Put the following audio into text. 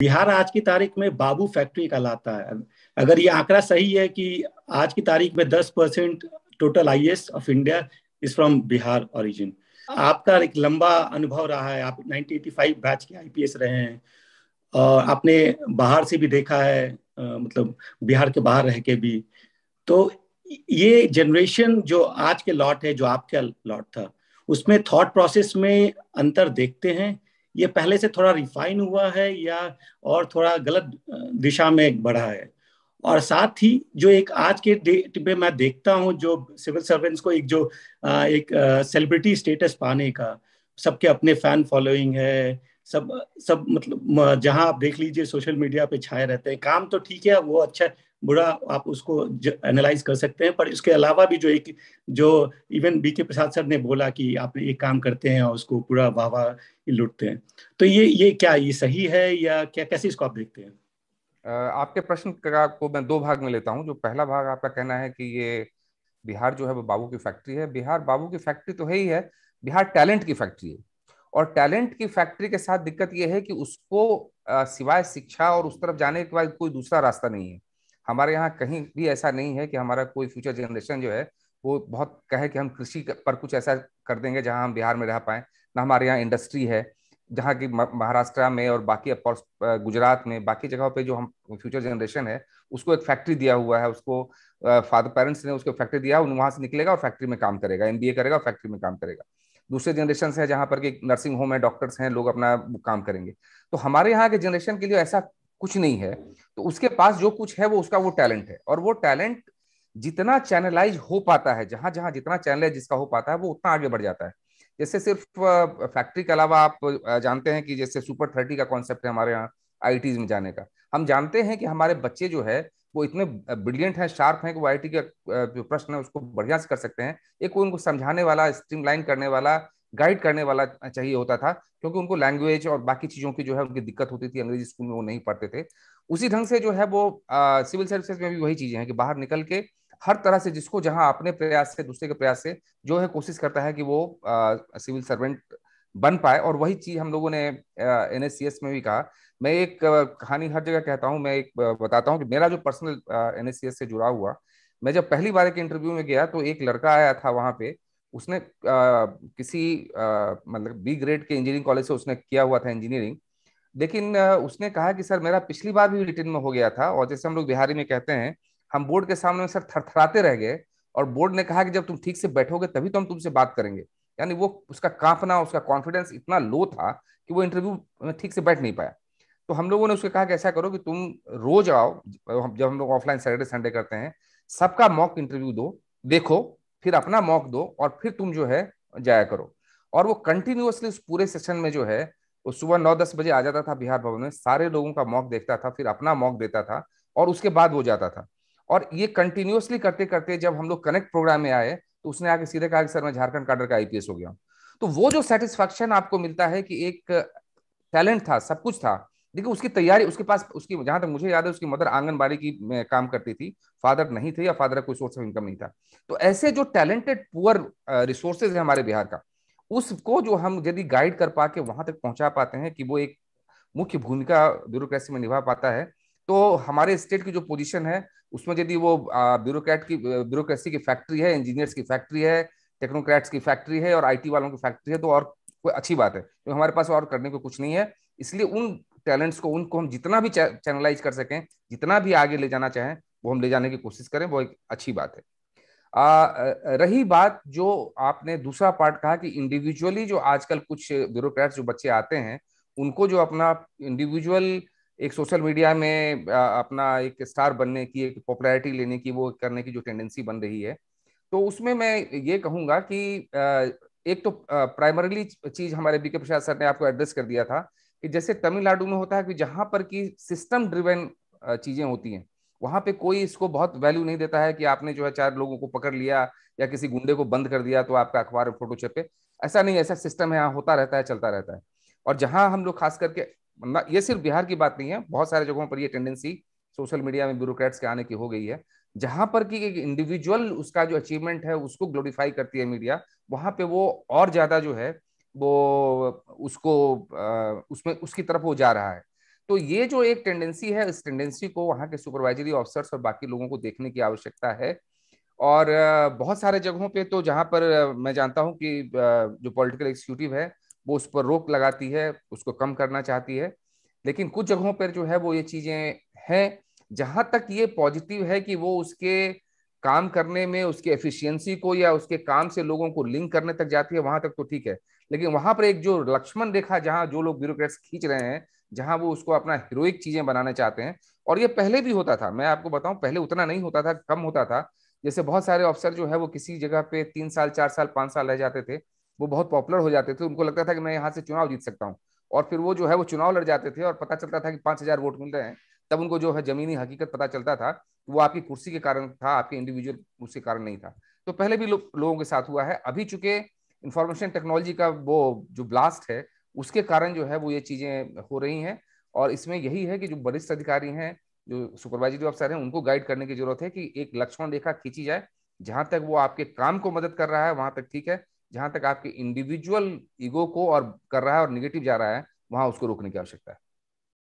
बिहार आज की तारीख में बाबू फैक्ट्री कहलाता है अगर ये आंकड़ा सही है कि आज की तारीख में 10 percent total I of India is from Bihar origin आपका एक लंबा अनुभव रहा है आप 1985 बैच के आईपीएस रहे हैं और आपने बाहर से भी देखा है मतलब बिहार के बाहर रह के भी तो ये जनरेशन जो आज के लॉट है जो आपका लॉट था उसमें थॉट प्रोसेस में अंतर देखते हैं ये पहले से थोड़ा रिफाइन हुआ है या और थोड़ा गलत दिशा में बढ़ा है और साथ ही जो एक आज के डेट में मैं देखता हूँ जो सिविल सर्वेंट्स को एक जो एक सेलिब्रिटी स्टेटस पाने का सबके अपने फैन फॉलोइंग है सब सब मतलब जहाँ आप देख लीजिए सोशल मीडिया पे छाए रहते हैं काम तो ठीक है वो अच्छा बुरा आप उसको एनालाइज कर सकते हैं पर इसके अलावा भी जो एक जो इवन बी के प्रसाद सर ने बोला कि आप एक काम करते हैं और उसको पूरा वाह वाह लुटते हैं तो ये ये क्या ये सही है या क्या कैसे इसको आप देखते हैं आपके प्रश्न का को मैं दो भाग में लेता हूँ जो पहला भाग आपका कहना है कि ये बिहार जो है वो बाबू की फैक्ट्री है बिहार बाबू की फैक्ट्री तो है ही है बिहार टैलेंट की फैक्ट्री है और टैलेंट की फैक्ट्री के साथ दिक्कत यह है कि उसको सिवाय शिक्षा और उस तरफ जाने के बाद कोई दूसरा रास्ता नहीं है हमारे यहाँ कहीं भी ऐसा नहीं है कि हमारा कोई फ्यूचर जनरेशन जो है वो बहुत कहे कि हम कृषि पर कुछ ऐसा कर देंगे जहाँ हम बिहार में रह पाए ना हमारे यहाँ इंडस्ट्री है जहाँ की महाराष्ट्र में और बाकी गुजरात में बाकी जगह पे जो हम फ्यूचर जनरेशन है उसको एक फैक्ट्री दिया हुआ है उसको फादर पेरेंट्स ने उसको फैक्ट्री दिया वहां से निकलेगा और फैक्ट्री में काम करेगा एमबीए करेगा और फैक्ट्री में काम करेगा दूसरे जनरेशन है जहां पर कि नर्सिंग होम है डॉक्टर्स हैं लोग अपना काम करेंगे तो हमारे यहाँ के जनरेशन के लिए ऐसा कुछ नहीं है तो उसके पास जो कुछ है वो उसका वो टैलेंट है और वो टैलेंट जितना चैनलाइज हो पाता है जहां जहां जितना चैनलाइज जिसका हो पाता है वो उतना आगे बढ़ जाता है जैसे सिर्फ फैक्ट्री के अलावा आप जानते हैं कि जैसे सुपर थर्टी का कॉन्सेप्ट है हमारे यहाँ आई में जाने का हम जानते हैं कि हमारे बच्चे जो है वो इतने ब्रिलियंट हैं शार्प हैं कि वो आई के जो प्रश्न है उसको बढ़िया से कर सकते हैं एक उनको समझाने वाला स्ट्रीमलाइन करने वाला गाइड करने वाला चाहिए होता था क्योंकि उनको लैंग्वेज और बाकी चीजों की जो है उनकी दिक्कत होती थी अंग्रेजी स्कूल में वो नहीं पढ़ते थे उसी ढंग से जो है वो सिविल सर्विसेज में भी वही चीजें हैं कि बाहर निकल के हर तरह से जिसको जहां अपने प्रयास से दूसरे के प्रयास से जो है कोशिश करता है कि वो सिविल सर्वेंट बन पाए और वही चीज हम लोगों ने एन में भी कहा मैं एक कहानी हर जगह कहता हूँ मैं एक बताता हूँ कि मेरा जो पर्सनल एन से जुड़ा हुआ मैं जब पहली बार एक इंटरव्यू में गया तो एक लड़का आया था वहां पे उसने आ, किसी मतलब बी ग्रेड के इंजीनियरिंग कॉलेज से उसने किया हुआ था इंजीनियरिंग लेकिन उसने कहा कि सर मेरा पिछली बार भी रिटर्न में हो गया था और जैसे हम लोग बिहारी में कहते हैं हम बोर्ड के सामने सर थरथराते रह गए और बोर्ड ने कहा कि जब तुम ठीक से बैठोगे तभी तो हम तुमसे बात करेंगे यानी वो उसका कांपना उसका कॉन्फिडेंस इतना लो था कि वो इंटरव्यू में ठीक से बैठ नहीं पाया तो हम लोगों ने उसको कहा कि ऐसा करो कि तुम रोज आओ जब हम लोग ऑफलाइन सैटरडे संडे करते हैं सबका मॉक इंटरव्यू दो देखो फिर अपना मॉक दो और फिर तुम जो है जाया करो और वो कंटिन्यूसली उस पूरे सेशन में जो है वो सुबह नौ दस बजे आ जाता था बिहार भवन में सारे लोगों का मॉक देखता था फिर अपना मॉक देता था और उसके बाद वो जाता था और ये कंटिन्यूसली करते करते जब हम लोग कनेक्ट प्रोग्राम में आए तो उसने आके सीधे कहा कि सर मैं झारखंड काडर का आईपीएस हो गया तो वो जो सेटिस्फेक्शन आपको मिलता है कि एक टैलेंट था सब कुछ था देखिए उसकी तैयारी उसके पास उसकी जहां तक मुझे याद है उसकी मदर आंगनबाड़ी की काम करती थी फादर नहीं थे या फादर का कोई सोर्स ऑफ इनकम नहीं था तो ऐसे जो टैलेंटेड पुअर रिसोर्सेज है हमारे बिहार का उसको जो हम यदि गाइड कर पा के वहां तक पहुंचा पाते हैं कि वो एक मुख्य भूमिका ब्यूरोक्रेसी में निभा पाता है तो हमारे स्टेट की जो पोजीशन है उसमें यदि वो ब्यूरोक्रेट की ब्यूरोक्रेसी की फैक्ट्री है इंजीनियर्स की फैक्ट्री है टेक्नोक्रेट्स की फैक्ट्री है और आईटी वालों की फैक्ट्री है तो और कोई अच्छी बात है तो हमारे पास और करने को कुछ नहीं है इसलिए उन टैलेंट्स को उनको हम जितना भी चैनलाइज कर सकें जितना भी आगे ले जाना चाहें वो हम ले जाने की कोशिश करें वो एक अच्छी बात है आ, रही बात जो आपने दूसरा पार्ट कहा कि इंडिविजुअली जो आजकल कुछ ब्यूरोक्रेट्स जो बच्चे आते हैं उनको जो अपना इंडिविजुअल एक सोशल मीडिया में अपना एक स्टार बनने की एक पॉपुलैरिटी लेने की वो करने की जो टेंडेंसी बन रही है तो उसमें मैं ये कहूँगा कि एक तो प्राइमरली चीज हमारे बीके प्रसाद सर ने आपको एड्रेस कर दिया था कि जैसे तमिलनाडु में होता है कि जहाँ पर की सिस्टम ड्रिवेन चीजें होती हैं वहां पे कोई इसको बहुत वैल्यू नहीं देता है कि आपने जो है चार लोगों को पकड़ लिया या किसी गुंडे को बंद कर दिया तो आपका अखबार फोटो छपे ऐसा नहीं ऐसा सिस्टम है यहाँ होता रहता है चलता रहता है और जहां हम लोग खास करके ये सिर्फ बिहार की बात नहीं है बहुत सारे जगहों पर ये टेंडेंसी सोशल मीडिया में ब्यूरोक्रेट्स के आने की हो गई है जहां पर कि एक इंडिविजुअल उसका जो अचीवमेंट है उसको ग्लोरीफाई करती है मीडिया वहां पे वो और ज्यादा जो है वो उसको उसमें उसकी तरफ वो जा रहा है तो ये जो एक टेंडेंसी है इस टेंडेंसी को वहां के सुपरवाइजरी ऑफिसर्स और बाकी लोगों को देखने की आवश्यकता है और बहुत सारे जगहों पे तो जहाँ पर मैं जानता हूँ कि जो पॉलिटिकल एग्जीक्यूटिव है वो उस पर रोक लगाती है उसको कम करना चाहती है लेकिन कुछ जगहों पर जो है वो ये चीजें हैं जहां तक ये पॉजिटिव है कि वो उसके काम करने में उसके एफिशिएंसी को या उसके काम से लोगों को लिंक करने तक जाती है वहां तक तो ठीक है लेकिन वहां पर एक जो लक्ष्मण रेखा जहां जो लोग ब्यूरोक्रेट्स खींच रहे हैं जहां वो उसको अपना हीरोइक चीजें बनाना चाहते हैं और ये पहले भी होता था मैं आपको बताऊं पहले उतना नहीं होता था कम होता था जैसे बहुत सारे अफसर जो है वो किसी जगह पे तीन साल चार साल पांच साल रह जाते थे वो बहुत पॉपुलर हो जाते थे उनको लगता था कि मैं यहाँ से चुनाव जीत सकता हूँ और फिर वो जो है वो चुनाव लड़ जाते थे और पता चलता था कि पाँच हजार वोट मिल रहे हैं तब उनको जो है जमीनी हकीकत पता चलता था वो आपकी कुर्सी के कारण था आपके इंडिविजुअल उसके कारण नहीं था तो पहले भी लो, लोगों के साथ हुआ है अभी चूंकि इंफॉर्मेशन टेक्नोलॉजी का वो जो ब्लास्ट है उसके कारण जो है वो ये चीजें हो रही हैं और इसमें यही है कि जो वरिष्ठ अधिकारी हैं जो सुपरवाइजरी अफसर हैं उनको गाइड करने की जरूरत है कि एक लक्ष्मण रेखा खींची जाए जहां तक वो आपके काम को मदद कर रहा है वहां तक ठीक है जहां तक आपके इंडिविजुअल ईगो को और कर रहा है और निगेटिव जा रहा है वहां उसको रोकने की आवश्यकता है